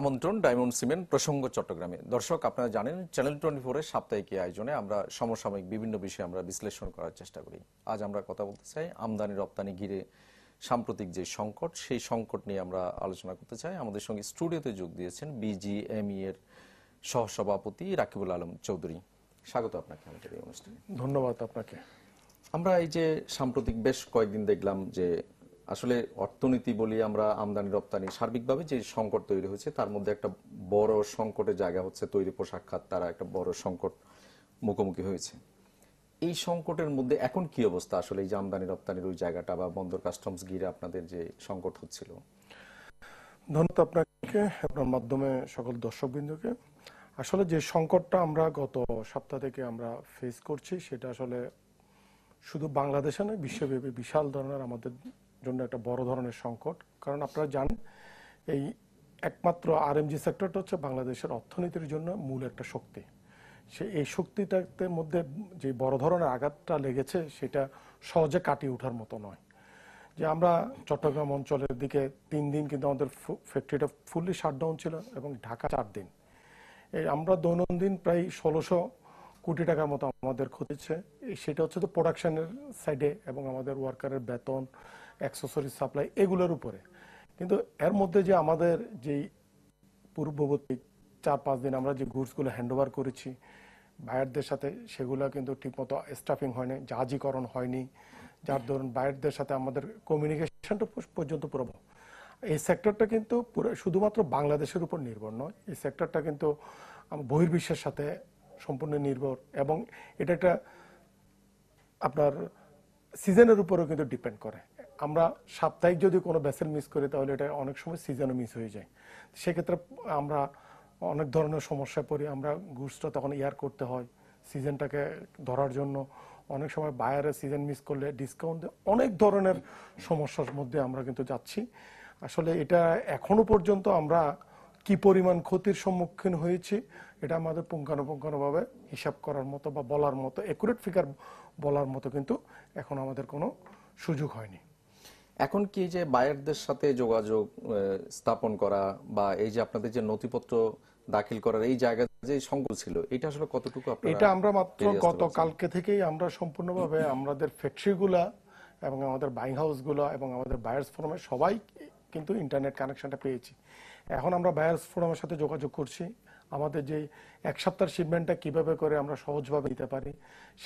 আমন্ত্রণ diamond cement প্রসঙ্গ চট্টগ্রামে দর্শক আপনারা জানেন চ্যানেল টোয়েন্টি ফোরের সাপ্তাহিক আয়োজনে আমরা সমসাময়িক বিভিন্ন বিষয়ে আমরা বিশ্লেষণ করার চেষ্টা করি আজ আমরা কথা বলতে চাই আমদানি রপ্তানি ঘিরে সাম্প্রতিক যে সংকট সেই সংকট নিয়ে আমরা আলোচনা করতে চাই আমাদের সঙ্গে স্টুডিওতে যোগ দিয়েছেন বিজিএমই e এর সহসভাপতি রাকিবুল আলম চৌধুরী স্বাগত আপনাকে আমাদের এই অনুষ্ঠানে ধন্যবাদ আপনাকে আমরা এই যে সাম্প্রতিক বেশ কয়েকদিন দেখলাম যে আসলে অর্থনীতি বলি আমরা আমদানি রপ্তানি সার্বিকভাবে যে সংকট তৈরি হয়েছে তার মধ্যে একটা বড় সংকটের জায়গা হচ্ছে তৈরি পোশাক খাত তারা একটা বড় সংকট মুখোমুখি হয়েছে এই সংকটের মধ্যে এখন কি অবস্থা আসলে এই যে আমদানি রপ্তানির ওই জায়গাটা বা বন্দর কাস্টমস ঘিরে আপনাদের যে সংকট হচ্ছিল ধন্যবাদ আপনাকে আপনার মাধ্যমে সকল দর্শকবৃন্দকে আসলে যে সংকটটা আমরা গত সপ্তাহ থেকে আমরা ফেস করছি সেটা আসলে শুধু বাংলাদেশে নয় বিশ্বব্যাপী বিশাল ধরনের আমাদের জন্য একটা বড় ধরনের সংকট কারণ আপনারা জানেন এই একমাত্র আরএমজি সেক্টরটা হচ্ছে বাংলাদেশের অর্থনীতির জন্য মূল একটা শক্তি সে এই শক্তিটাতে মধ্যে যে বড় ধরনের আঘাতটা লেগেছে সেটা সহজে কাটিয়ে ওঠার মতো নয় যে আমরা চট্টগ্রাম অঞ্চলের দিকে তিন দিন কিন্তু আমাদের ফ্যাক্টরিটা ফুললি শাটডাউন ছিল এবং ঢাকা চার দিন এই আমরা দৈনন্দিন প্রায় ষোলোশো কোটি টাকার মতো আমাদের ক্ষতিছে সেটা হচ্ছে তো প্রোডাকশানের সাইডে এবং আমাদের ওয়ার্কারের বেতন অ্যাক্সেসরিজ সাপ্লাই এগুলোর উপরে কিন্তু এর মধ্যে যে আমাদের যেই পূর্ববর্তী চার পাঁচ দিন আমরা যে গুডসগুলো হ্যান্ডওভার করেছি বায়ারদের সাথে সেগুলো কিন্তু ঠিকমতো স্টাফিং হয়নি জাহাজিকরণ হয়নি যার ধরুন বায়ারদের সাথে আমাদের কমিউনিকেশনটা পর্যন্ত প্রবল এই সেক্টরটা কিন্তু পুরো শুধুমাত্র বাংলাদেশের উপর নির্ভর নয় এই সেক্টরটা কিন্তু বহির্বিশ্বের সাথে সম্পূর্ণ নির্ভর এবং এটা একটা আপনার সিজনের উপরেও কিন্তু ডিপেন্ড করে আমরা সাপ্তাহিক যদি কোনো ব্যাসেল মিস করি তাহলে এটা অনেক সময় সিজনও মিস হয়ে যায় সেক্ষেত্রে আমরা অনেক ধরনের সমস্যায় পড়ি আমরা গুডসটা তখন ইয়ার করতে হয় সিজনটাকে ধরার জন্য অনেক সময় বায়ারের সিজন মিস করলে ডিসকাউন্ট অনেক ধরনের সমস্যার মধ্যে আমরা কিন্তু যাচ্ছি আসলে এটা এখনো পর্যন্ত আমরা কি পরিমাণ ক্ষতির সম্মুখীন হয়েছি এটা আমাদের পুঙ্খানুপুঙ্খানুভাবে হিসাব করার মতো বা বলার মতো অ্যাকুরেট ফিগার বলার মতো কিন্তু এখন আমাদের কোনো সুযোগ হয়নি এখন কি যে বায়ারদের সাথে যোগাযোগ স্থাপন করা বা এই যে আপনাদের যে নথিপত্র দাখিল করার এই জায়গা যে সংকুল ছিল এটা আসলে কতটুকু এটা আমরা মাত্র গতকালকে থেকেই আমরা সম্পূর্ণভাবে আমাদের ফ্যাক্টরিগুলা এবং আমাদের বাইং হাউসগুলো এবং আমাদের বায়ার্স ফোরামে সবাই কিন্তু ইন্টারনেট কানেকশনটা পেয়েছি এখন আমরা বায়ার্স ফোরামের সাথে যোগাযোগ করছি আমাদের যে এক সপ্তাহের শিপমেন্টটা কিভাবে করে আমরা সহজভাবে নিতে পারি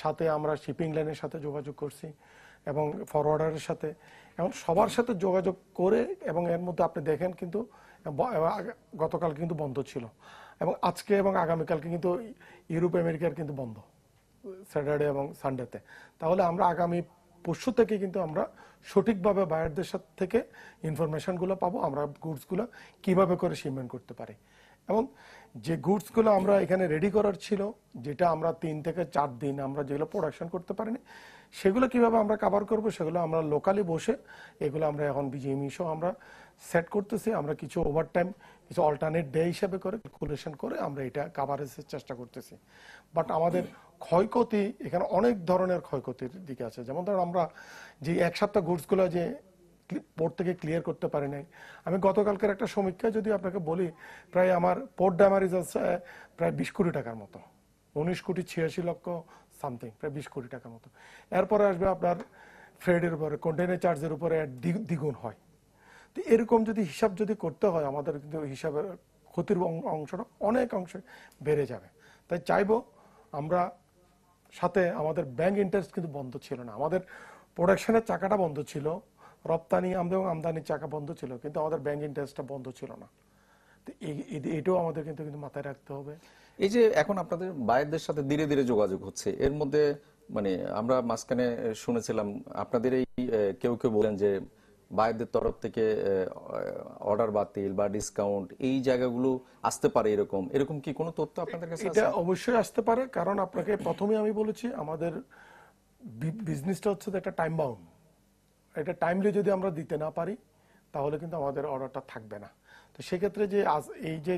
সাথে আমরা শিপিং লাইনের সাথে যোগাযোগ করছি এবং ফরওয়ার্ডারের সাথে এবং সবার সাথে যোগাযোগ করে এবং এর মধ্যে আপনি দেখেন কিন্তু গতকাল কিন্তু বন্ধ ছিল এবং আজকে এবং আগামীকালকে কিন্তু ইউরোপ আমেরিকার কিন্তু বন্ধ স্যাটারডে এবং সানডেতে তাহলে আমরা আগামী পরশু থেকে কিন্তু আমরা সঠিকভাবে বায়ারদের সাথে থেকে ইনফরমেশনগুলো পাবো আমরা গুডসগুলো কিভাবে করে শিপমেন্ট করতে পারি এবং যে গুডসগুলো আমরা এখানে রেডি করার ছিল যেটা আমরা তিন থেকে চার দিন আমরা যেগুলো প্রোডাকশন করতে পারিনি সেগুলো কিভাবে আমরা কাভার করব সেগুলো আমরা লোকালি বসে এগুলো আমরা এখন বিজিএমই e সহ আমরা সেট করতেছি আমরা কিছু ওভার টাইম কিছু অল্টারনেট ডে হিসাবে করে ক্যালকুলেশন করে আমরা এটা কাভারেজের চেষ্টা করতেছি বাট আমাদের ক্ষয়ক্ষতি এখানে অনেক ধরনের ক্ষয়ক্ষতির দিকে আছে যেমন ধরুন আমরা যে এক সপ্তাহ গুডসগুলো যে পোর্ট থেকে ক্লিয়ার করতে পারি নাই আমি গতকালকের একটা সমীক্ষায় যদি আপনাকে বলি প্রায় আমার পোর্ট ড্যামারেজ আছে প্রায় বিশ কোটি টাকার মতো উনিশ কোটি ছিয়াশি লক্ষ সামথিং প্রায় বিশ কোটি টাকার মতো এরপরে আসবে আপনার ফ্রেডের উপরে কন্টেনার চার্জের উপরে দ্বিগুণ হয় তো এরকম যদি হিসাব যদি করতে হয় আমাদের কিন্তু হিসাবের ক্ষতির অংশটা অনেক অংশে বেড়ে যাবে তাই চাইবো আমরা সাথে আমাদের ব্যাংক ইন্টারেস্ট কিন্তু বন্ধ ছিল না আমাদের প্রোডাকশনের চাকাটা বন্ধ ছিল রপ্তানি আমদানি এবং আমদানির চাকা বন্ধ ছিল কিন্তু আমাদের ব্যাংক ইন্টারেস্টটা বন্ধ ছিল না তো এটাও আমাদের কিন্তু কিন্তু মাথায় রাখতে হবে এই যে এখন আপনাদের বায়েরদের সাথে ধীরে ধীরে যোগাযোগ হচ্ছে এর মধ্যে মানে আমরা মাঝখানে শুনেছিলাম আপনাদের এই কেউ কেউ বলেন যে বায়েরদের তরফ থেকে অর্ডার বাতিল বা ডিসকাউন্ট এই জায়গাগুলো আসতে পারে এরকম এরকম কি কোনো তথ্য আপনাদের কাছে এটা অবশ্যই আসতে পারে কারণ আপনাকে প্রথমে আমি বলেছি আমাদের বিজনেসটা হচ্ছে একটা টাইম বাউন্ড এটা টাইমলি যদি আমরা দিতে না পারি তাহলে কিন্তু আমাদের অর্ডারটা থাকবে না তো সেক্ষেত্রে যে এই যে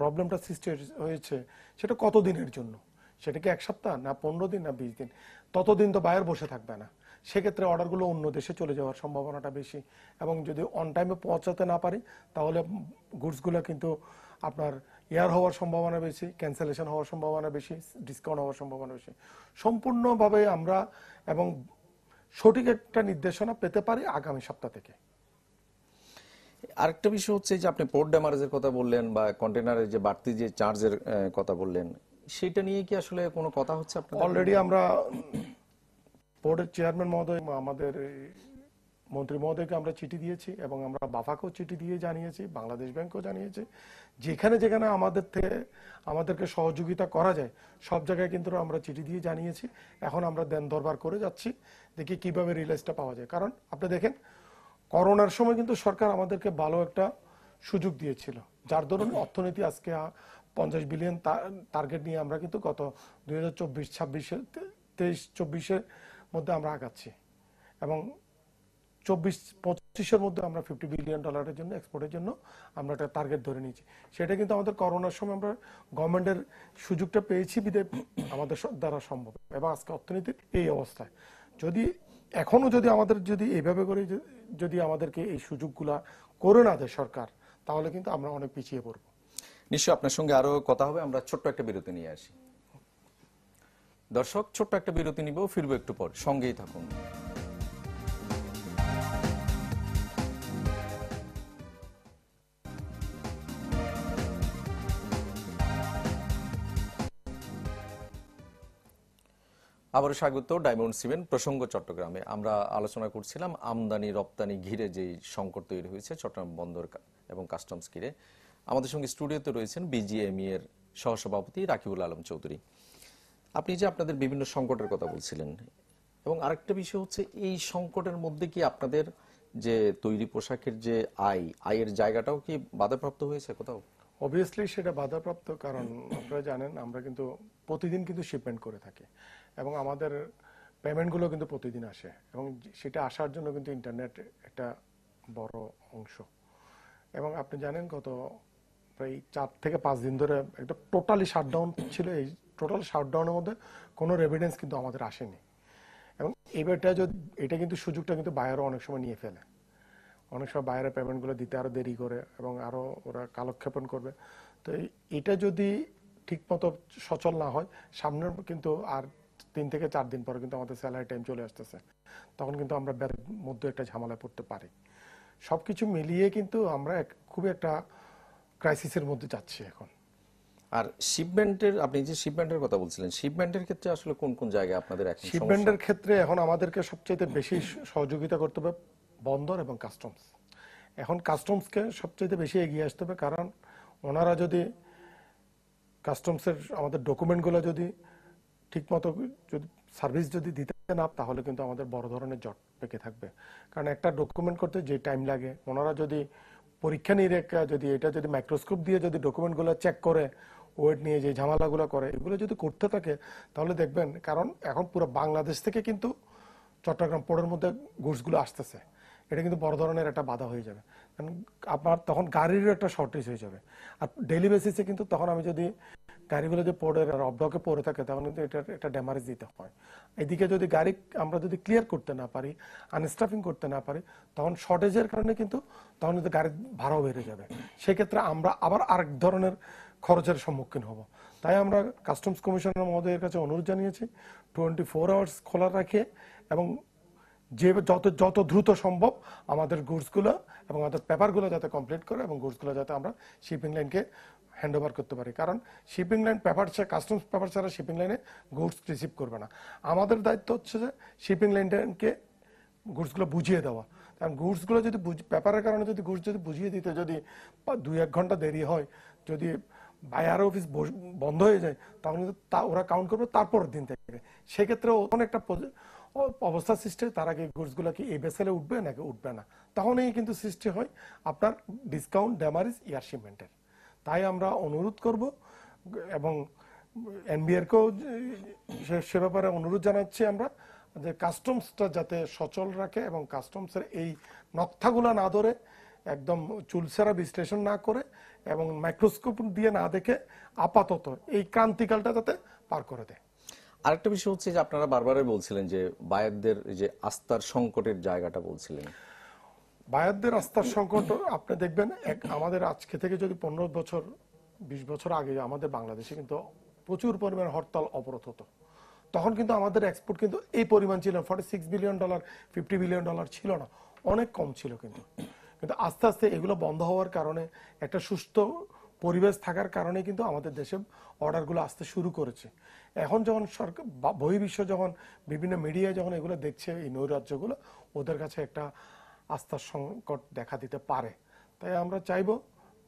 প্রবলেমটা সৃষ্টি হয়েছে সেটা কত দিনের জন্য সেটা কি এক সপ্তাহ না পনেরো দিন না বিশ দিন ততদিন তো বাইরে বসে থাকবে না সেক্ষেত্রে অর্ডারগুলো অন্য দেশে চলে যাওয়ার সম্ভাবনাটা বেশি এবং যদি অন টাইমে পৌঁছাতে না পারি তাহলে গুডসগুলো কিন্তু আপনার এয়ার হওয়ার সম্ভাবনা বেশি ক্যান্সেলেশন হওয়ার সম্ভাবনা বেশি ডিসকাউন্ট হওয়ার সম্ভাবনা বেশি সম্পূর্ণভাবে আমরা এবং সঠিক একটা নির্দেশনা পেতে পারি আগামী সপ্তাহ থেকে আরেকটা বিষয় হচ্ছে যে আপনি পোর্ট ড্যামারেজের কথা বললেন বা কন্টেনারের যে বাড়তি যে চার্জের কথা বললেন সেটা নিয়ে কি আসলে কোনো কথা হচ্ছে আপনার অলরেডি আমরা পোর্টের চেয়ারম্যান মহোদয় আমাদের মন্ত্রী মহোদয়কে আমরা চিঠি দিয়েছি এবং আমরা বাফাকেও চিঠি দিয়ে জানিয়েছি বাংলাদেশ ব্যাংকও জানিয়েছি যেখানে যেখানে আমাদের থেকে আমাদেরকে সহযোগিতা করা যায় সব জায়গায় কিন্তু আমরা চিঠি দিয়ে জানিয়েছি এখন আমরা দেন দরবার করে যাচ্ছি দেখি কিভাবে রিলাইজটা পাওয়া যায় কারণ আপনি দেখেন করোনার সময় কিন্তু সরকার আমাদেরকে ভালো একটা সুযোগ দিয়েছিল যার ধরুন অর্থনীতি আজকে পঞ্চাশ বিলিয়ন টার্গেট নিয়ে আমরা কিন্তু গত দুই হাজার চব্বিশ ছাব্বিশে তেইশ চব্বিশের মধ্যে আমরা আগাচ্ছি এবং চব্বিশ পঁচিশের মধ্যে আমরা ফিফটি বিলিয়ন ডলারের জন্য এক্সপোর্টের জন্য আমরা একটা টার্গেট ধরে নিয়েছি সেটা কিন্তু আমাদের করোনার সময় আমরা গভর্নমেন্টের সুযোগটা পেয়েছি বিদে আমাদের দ্বারা সম্ভব এবং আজকে অর্থনীতির এই অবস্থায় যদি এখনও যদি আমাদের যদি এইভাবে করে যদি আমাদেরকে এই সুযোগগুলা করে না দেয় সরকার তাহলে কিন্তু আমরা অনেক পিছিয়ে পড়ব নিশ্চয় আপনার সঙ্গে আরো কথা হবে আমরা ছোট্ট একটা বিরতি নিয়ে আসি দর্শক ছোট্ট একটা বিরতি নিব ফিরবো একটু পর সঙ্গেই থাকুন আবারও স্বাগত ডায়মন্ড সিমেন্ট প্রসঙ্গ চট্টগ্রামে আমরা আলোচনা করছিলাম আমদানি রপ্তানি ঘিরে যে সংকট তৈরি হয়েছে চট্টগ্রাম বন্দর এবং কাস্টমস ঘিরে আমাদের সঙ্গে স্টুডিওতে রয়েছেন বিজিএমই e এর সহসভাপতি রাকিবুল আলম চৌধুরী আপনি যে আপনাদের বিভিন্ন সংকটের কথা বলছিলেন এবং আরেকটা বিষয় হচ্ছে এই সংকটের মধ্যে কি আপনাদের যে তৈরি পোশাকের যে আয় আয়ের জায়গাটাও কি বাধাপ্রাপ্ত হয়েছে কোথাও অবভিয়াসলি সেটা বাধাপ্রাপ্ত কারণ আপনারা জানেন আমরা কিন্তু প্রতিদিন কিন্তু শিপমেন্ট করে থাকি এবং আমাদের পেমেন্টগুলো কিন্তু প্রতিদিন আসে এবং সেটা আসার জন্য কিন্তু ইন্টারনেট একটা বড় অংশ এবং আপনি জানেন গত প্রায় চার থেকে পাঁচ দিন ধরে একটা টোটালি শাটডাউন ছিল এই টোটাল শাটডাউনের মধ্যে কোনো রেভিডেন্স কিন্তু আমাদের আসেনি এবং এবারটা যদি এটা কিন্তু সুযোগটা কিন্তু বাইরেও অনেক সময় নিয়ে ফেলে অনেক সময় বাইরে পেমেন্টগুলো দিতে আরও দেরি করে এবং আরও ওরা কালক্ষেপণ করবে তো এটা যদি ঠিকমতো সচল না হয় সামনের কিন্তু আর তিন থেকে চার দিন পরে কিন্তু আমাদের স্যালারি টাইম চলে আসতেছে তখন কিন্তু আমরা বেতনের মধ্যে একটা ঝামেলায় পড়তে পারি সব কিছু মিলিয়ে কিন্তু আমরা খুবই একটা ক্রাইসিসের মধ্যে যাচ্ছি এখন আর শিপমেন্টের আপনি যে শিপমেন্টের কথা বলছিলেন শিপমেন্টের ক্ষেত্রে আসলে কোন কোন জায়গায় আপনাদের এখন শিপমেন্টের ক্ষেত্রে এখন আমাদেরকে সবচেয়ে বেশি সহযোগিতা করতে হবে বন্দর এবং কাস্টমস এখন কাস্টমসকে সবচেয়ে বেশি এগিয়ে আসতে হবে কারণ ওনারা যদি কাস্টমসের আমাদের ডকুমেন্টগুলো যদি ঠিকমতো যদি সার্ভিস যদি দিতে না তাহলে কিন্তু আমাদের বড় ধরনের জট পেকে থাকবে কারণ একটা ডকুমেন্ট করতে যে টাইম লাগে ওনারা যদি পরীক্ষা নিরীক্ষা যদি এটা যদি মাইক্রোস্কোপ দিয়ে যদি ডকুমেন্টগুলো চেক করে ওয়েট নিয়ে যে ঝামেলাগুলো করে এগুলো যদি করতে থাকে তাহলে দেখবেন কারণ এখন পুরো বাংলাদেশ থেকে কিন্তু চট্টগ্রাম পোর্টের মধ্যে গুডসগুলো আসতেছে এটা কিন্তু বড় ধরনের একটা বাধা হয়ে যাবে কারণ আপনার তখন গাড়িরও একটা শর্টেজ হয়ে যাবে আর ডেলি বেসিসে কিন্তু তখন আমি যদি গাড়িগুলো যে পড়ে অবডকে পড়ে থাকে তখন কিন্তু এটার একটা ড্যামারেজ দিতে হয় এদিকে যদি গাড়ি আমরা যদি ক্লিয়ার করতে না পারি আনস্টাফিং করতে না পারি তখন শর্টেজের কারণে কিন্তু তখন কিন্তু গাড়ির ভাড়াও বেড়ে যাবে সেক্ষেত্রে আমরা আবার আরেক ধরনের খরচের সম্মুখীন হব তাই আমরা কাস্টমস কমিশনের মহোদয়ের কাছে অনুরোধ জানিয়েছি টোয়েন্টি ফোর আওয়ার্স খোলা রাখে এবং যে যত যত দ্রুত সম্ভব আমাদের গুডসগুলো এবং আমাদের পেপারগুলো যাতে কমপ্লিট করে এবং গুডসগুলো যাতে আমরা শিপিং লাইনকে হ্যান্ড ওভার করতে পারি কারণ শিপিং লাইন পেপার ছাড়া কাস্টমস পেপার ছাড়া শিপিং লাইনে গুডস রিসিভ করবে না আমাদের দায়িত্ব হচ্ছে যে শিপিং লাইনকে গুডসগুলো বুঝিয়ে দেওয়া কারণ গুডসগুলো যদি পেপারের কারণে যদি গুডস যদি বুঝিয়ে দিতে যদি দুই এক ঘন্টা দেরি হয় যদি বায়ার অফিস বন্ধ হয়ে যায় তখন কিন্তু তা ওরা কাউন্ট করবে তারপর দিন থেকে সেক্ষেত্রে অনেকটা ও অবস্থা সৃষ্টি হয় তার আগে গুডসগুলো কি এই বেসেলে উঠবে নাকি উঠবে না তখনই কিন্তু সৃষ্টি হয় আপনার ডিসকাউন্ট ডেমারিজ ইয়ার শিপমেন্টের তাই আমরা অনুরোধ করব এবং এনবিআরকেও সে ব্যাপারে অনুরোধ জানাচ্ছি আমরা যে কাস্টমসটা যাতে সচল রাখে এবং কাস্টমসের এই নকথাগুলা না ধরে একদম চুলসেরা বিশ্লেষণ না করে এবং মাইক্রোস্কোপ দিয়ে না দেখে আপাতত এই ক্রান্তিকালটা যাতে পার করে দেয় আরেকটা বিষয় হচ্ছে যে আপনারা বারবারই বলছিলেন যে বায়াতদের যে আস্থার সংকটের জায়গাটা বলছিলেন বায়াতদের আস্থার সংকট আপনি দেখবেন এক আমাদের আজকে থেকে যদি পনেরো বছর বিশ বছর আগে আমাদের বাংলাদেশে কিন্তু প্রচুর পরিমাণ হরতাল অবরোধ হতো তখন কিন্তু আমাদের এক্সপোর্ট কিন্তু এই পরিমাণ ছিল forty six billion dollar fifty billion dollar ছিল না অনেক কম ছিল কিন্তু কিন্তু আস্তে আস্তে এগুলো বন্ধ হওয়ার কারণে একটা সুস্থ পরিবেশ থাকার কারণে কিন্তু আমাদের দেশে অর্ডারগুলো আসতে শুরু করেছে এখন যখন সরকার বহির্বিশ্ব যখন বিভিন্ন মিডিয়ায় যখন এগুলো দেখছে এই নৈরাজ্যগুলো ওদের কাছে একটা আস্থার সংকট দেখা দিতে পারে তাই আমরা চাইব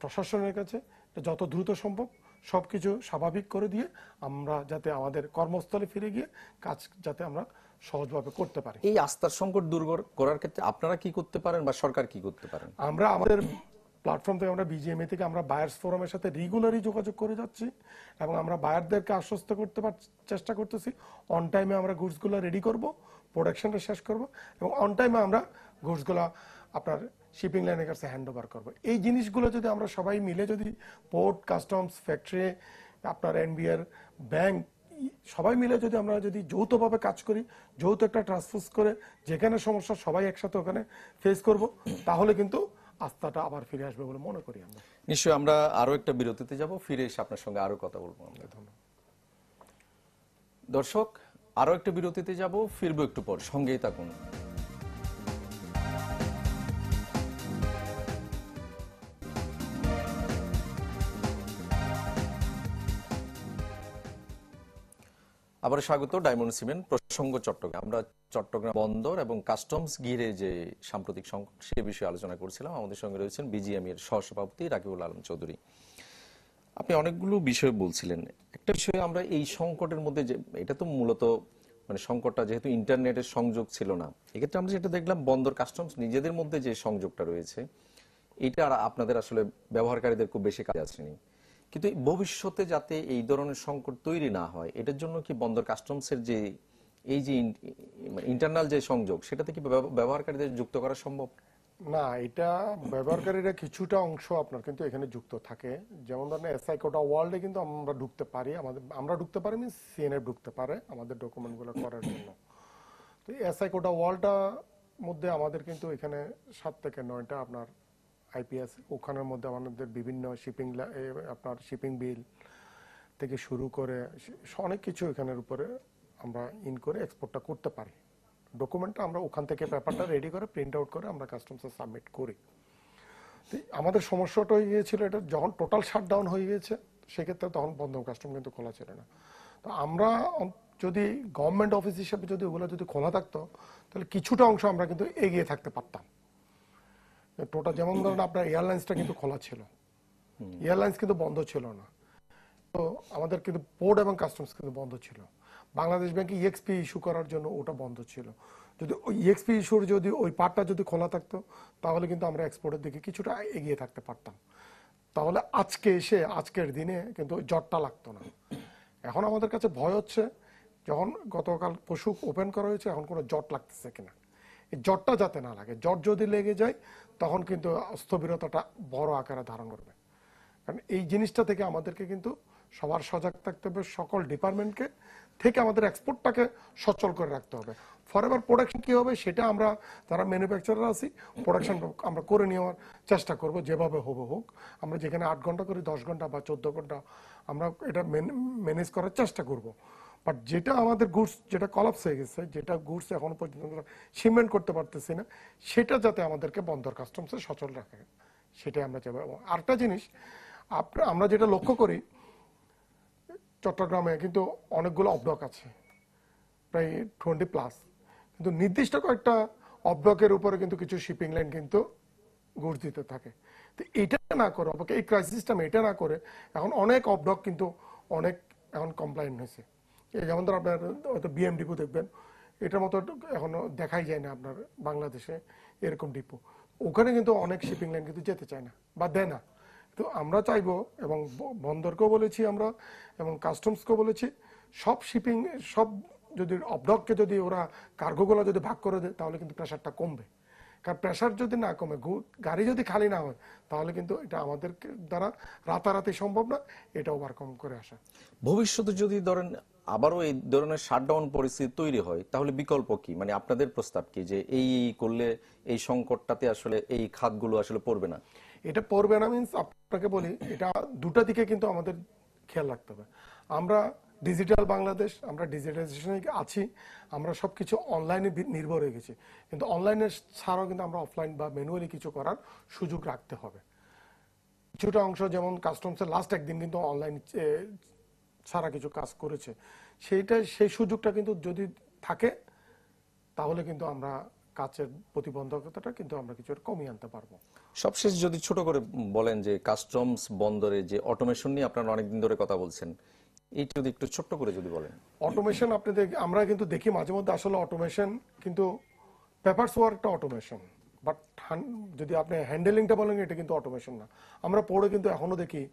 প্রশাসনের কাছে যত দ্রুত সম্ভব সব কিছু স্বাভাবিক করে দিয়ে আমরা যাতে আমাদের কর্মস্থলে ফিরে গিয়ে কাজ যাতে আমরা সহজভাবে করতে পারি এই আস্থার সংকট দূর করার ক্ষেত্রে আপনারা কি করতে পারেন বা সরকার কি করতে পারেন আমরা আমাদের প্ল্যাটফর্ম থেকে আমরা বিজিএমএ থেকে আমরা বায়ার্স ফোরামের সাথে রেগুলারই যোগাযোগ করে যাচ্ছি এবং আমরা বায়ারদেরকে আশ্বস্ত করতে পার চেষ্টা করতেছি অন টাইমে আমরা গুডসগুলো রেডি করব প্রোডাকশনটা শেষ করব এবং অন টাইমে আমরা গুডসগুলো আপনার শিপিং লাইনের কাছে হ্যান্ড ওভার করবো এই জিনিসগুলো যদি আমরা সবাই মিলে যদি পোর্ট কাস্টমস ফ্যাক্টরি আপনার এনবিআর ব্যাংক সবাই মিলে যদি আমরা যদি যৌথভাবে কাজ করি যৌথ একটা ট্রান্সফোর্স করে যেখানে সমস্যা সবাই একসাথে ওখানে ফেস করব তাহলে কিন্তু আস্থাটা আবার ফিরে আসবে বলে মনে করি আমরা নিশ্চয়ই আমরা আরো একটা বিরতিতে যাব ফিরে এসে আপনার সঙ্গে আরো কথা বলবো আমরা দর্শক আরো একটা বিরতিতে যাব ফিরবো একটু পর সঙ্গেই থাকুন আবার স্বাগত ডায়মন্ড সিমেন্ট প্রসঙ্গ চট্টগ্রাম আমরা চট্টগ্রাম বন্দর এবং কাস্টমস ঘিরে যে সাম্প্রতিক সংকট সে বিষয়ে আলোচনা করছিলাম আমাদের সঙ্গে রয়েছেন বিজিএম এর সহসভাপতি রাকিবুল আলম চৌধুরী আপনি অনেকগুলো বিষয় বলছিলেন একটা বিষয়ে আমরা এই সংকটের মধ্যে যে এটা তো মূলত মানে সংকটটা যেহেতু ইন্টারনেটের সংযোগ ছিল না এক্ষেত্রে আমরা যেটা দেখলাম বন্দর কাস্টমস নিজেদের মধ্যে যে সংযোগটা রয়েছে এটা আপনাদের আসলে ব্যবহারকারীদের খুব বেশি কাজে আসেনি কিন্তু ভবিষ্যতে যাতে এই ধরনের সংকট তৈরি না হয় এটার জন্য কি বন্দর কাস্টমসের যে এই যে ইন্টারনাল যে সংযোগ সেটাতে কি ব্যবহারকারীদের যুক্ত করা সম্ভব না এটা ব্যবহারকারীরা কিছুটা অংশ আপনার কিন্তু এখানে যুক্ত থাকে যেমন ধরেন এসআই কোটা ওয়ার্ল্ডে কিন্তু আমরা ঢুকতে পারি আমাদের আমরা ঢুকতে পারি মিন সিএনএ ঢুকতে পারে আমাদের ডকুমেন্টগুলো করার জন্য তো এসআই কোটা ওয়ার্ল্ডটা মধ্যে আমাদের কিন্তু এখানে সাত থেকে নয়টা আপনার আইপিএস ওখানের মধ্যে আমাদের বিভিন্ন শিপিং আপনার শিপিং বিল থেকে শুরু করে অনেক কিছু এখানের উপরে আমরা ইন করে এক্সপোর্টটা করতে পারি ডকুমেন্টটা আমরা ওখান থেকে পেপারটা রেডি করে প্রিন্ট আউট করে আমরা কাস্টমসে সাবমিট করি আমাদের সমস্যাটা হয়ে গিয়েছিল এটা যখন টোটাল শাটডাউন হয়ে গিয়েছে সেক্ষেত্রে তখন বন্ধ কাস্টম কিন্তু খোলা ছিল না তো আমরা যদি গভর্নমেন্ট অফিস হিসাবে যদি ওগুলো যদি খোলা থাকতো তাহলে কিছুটা অংশ আমরা কিন্তু এগিয়ে থাকতে পারতাম টোটাল যেমন ধরেন আপনার এয়ারলাইন্সটা কিন্তু খোলা ছিল এয়ারলাইন্স কিন্তু বন্ধ ছিল না তো আমাদের কিন্তু পোর্ট এবং কাস্টমস কিন্তু বন্ধ ছিল বাংলাদেশ ব্যাংকে ইএক্সপি ইস্যু করার জন্য ওটা বন্ধ ছিল যদি ওই ইএক্সপি ইস্যুর যদি ওই পার্টটা যদি খোলা থাকতো তাহলে কিন্তু আমরা এক্সপোর্টের দিকে কিছুটা এগিয়ে থাকতে পারতাম তাহলে আজকে এসে আজকের দিনে কিন্তু জটটা লাগতো না এখন আমাদের কাছে ভয় হচ্ছে যখন গতকাল পশু ওপেন করা হয়েছে এখন কোনো জট লাগতেছে কিনা এই জটটা যাতে না লাগে জট যদি লেগে যায় তখন কিন্তু স্থবিরতাটা বড় আকারে ধারণ করবে কারণ এই জিনিসটা থেকে আমাদেরকে কিন্তু সবার সজাগ থাকতে হবে সকল ডিপার্টমেন্টকে থেকে আমাদের এক্সপোর্টটাকে সচল করে রাখতে হবে ফরএভার প্রোডাকশন কী হবে সেটা আমরা যারা ম্যানুফ্যাকচারার আছি প্রোডাকশন আমরা করে নেওয়ার চেষ্টা করব যেভাবে হবে হোক আমরা যেখানে আট ঘন্টা করি দশ ঘন্টা বা চোদ্দ ঘন্টা আমরা এটা ম্যানেজ করার চেষ্টা করব বাট যেটা আমাদের গুডস যেটা কলাপস হয়ে গেছে যেটা গুডস এখনো পর্যন্ত আমরা শিপমেন্ট করতে পারতেছি না সেটা যাতে আমাদেরকে বন্দর কাস্টমসে সচল রাখে সেটাই আমরা চাইবো এবং আরেকটা জিনিস আমরা যেটা লক্ষ্য করি চট্টগ্রামে কিন্তু অনেকগুলো অবডক আছে প্রায় টোয়েন্টি প্লাস কিন্তু নির্দিষ্ট কয়েকটা অবডকের উপরে কিন্তু কিছু শিপিং লাইন কিন্তু গুডস দিতে থাকে তো এটা না করে এই ক্রাইসিসটা এটা না করে এখন অনেক অবডক কিন্তু অনেক এখন কমপ্লাইন হয়েছে যেমন ধর আপনার হয়তো ডিপো দেখবেন এটার মতো এখনো দেখাই যায় না আপনার বাংলাদেশে এরকম ডিপো ওখানে কিন্তু অনেক শিপিং লাইন কিন্তু যেতে চায় না বা দেয় না তো আমরা চাইবো এবং বন্দরকেও বলেছি আমরা এবং কাস্টমসকেও বলেছি সব শিপিং সব যদি অবডককে যদি ওরা কার্গোগুলো যদি ভাগ করে দেয় তাহলে কিন্তু প্রেশারটা কমবে কারণ প্রেশার যদি না কমে গাড়ি যদি খালি না হয় তাহলে কিন্তু এটা আমাদের দ্বারা রাতারাতি সম্ভব না এটা ওভারকম করে আসা ভবিষ্যতে যদি ধরেন আবারও এই ধরনের শাটডাউন পরিস্থিতি তৈরি হয় তাহলে বিকল্প কি মানে আপনাদের প্রস্তাব কি যে এই করলে এই সংকটটাতে আসলে এই খাতগুলো আসলে পড়বে না এটা পড়বে না মিনস আপনাকে বলি এটা দুটা দিকে কিন্তু আমাদের খেয়াল রাখতে হবে আমরা ডিজিটাল বাংলাদেশ আমরা ডিজিটালাইজেশনে আছি আমরা সব কিছু অনলাইনে নির্ভর হয়ে গেছি কিন্তু অনলাইনের ছাড়াও কিন্তু আমরা অফলাইন বা ম্যানুয়ালি কিছু করার সুযোগ রাখতে হবে কিছুটা অংশ যেমন কাস্টমসের লাস্ট একদিন কিন্তু অনলাইন ছাড়া কিছু কাজ করেছে সেইটা সেই সুযোগটা কিন্তু যদি থাকে তাহলে কিন্তু আমরা কাজের প্রতিবন্ধকতাটা কিন্তু আমরা কিছু কমিয়ে আনতে পারবো সবশেষ যদি ছোট করে বলেন যে কাস্টমস বন্দরে যে অটোমেশন নিয়ে আপনারা অনেকদিন ধরে কথা বলছেন এই যদি একটু ছোট্ট করে যদি বলেন অটোমেশন আপনাদের আমরা কিন্তু দেখি মাঝে মধ্যে আসলে অটোমেশন কিন্তু পেপারস ওয়ার্কটা অটোমেশন বাট যদি আপনি হ্যান্ডেলিংটা বলেন এটা কিন্তু অটোমেশন না আমরা পড়ে কিন্তু এখনও দেখি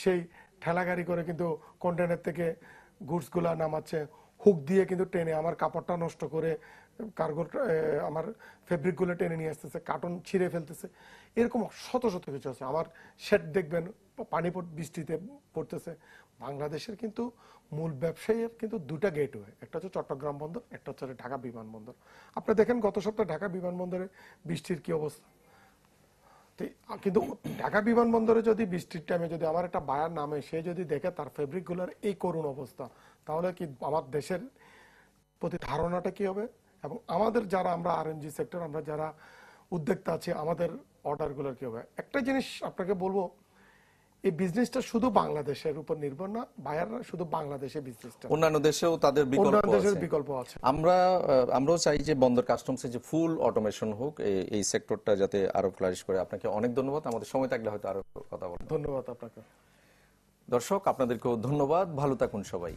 সেই ঠেলা গাড়ি করে কিন্তু কন্টেনার থেকে গুডসগুলা নামাচ্ছে হুক দিয়ে কিন্তু টেনে আমার কাপড়টা নষ্ট করে কার্গো আমার ফেব্রিকগুলো টেনে নিয়ে আসতেছে কার্টন ছিঁড়ে ফেলতেছে এরকম শত শত কিছু আছে আমার শেড দেখবেন পানি বৃষ্টিতে পড়তেছে বাংলাদেশের কিন্তু মূল ব্যবসায়ীর কিন্তু দুটা গেটওয়ে একটা হচ্ছে চট্টগ্রাম বন্দর একটা হচ্ছে ঢাকা বিমানবন্দর আপনি দেখেন গত সপ্তাহে ঢাকা বিমানবন্দরে বৃষ্টির কি অবস্থা কিন্তু ঢাকা বিমানবন্দরে যদি বৃষ্টির টাইমে যদি আমার একটা বায়ার নামে সে যদি দেখে তার ফেব্রিকগুলোর এই করুণ অবস্থা তাহলে কি আমার দেশের প্রতি ধারণাটা কি হবে এবং আমাদের যারা আমরা আরএনজি সেক্টর আমরা যারা উদ্যোক্তা আছি আমাদের অর্ডারগুলোর কি হবে একটা জিনিস আপনাকে বলবো এই বিজনেসটা শুধু বাংলাদেশের উপর নির্ভর না বায়াররা শুধু বাংলাদেশে বিজনেসটা অন্যান্য দেশেও তাদের বিকল্প আছে আমরা আমরাও চাই যে বন্দর কাস্টমস যে ফুল অটোমেশন হোক এই সেক্টরটা যাতে আরো ফ্লারিশ করে আপনাকে অনেক ধন্যবাদ আমাদের সময় থাকলে হয়তো আরো কথা বলবো ধন্যবাদ আপনাকে দর্শক আপনাদেরকেও ধন্যবাদ ভালো থাকুন সবাই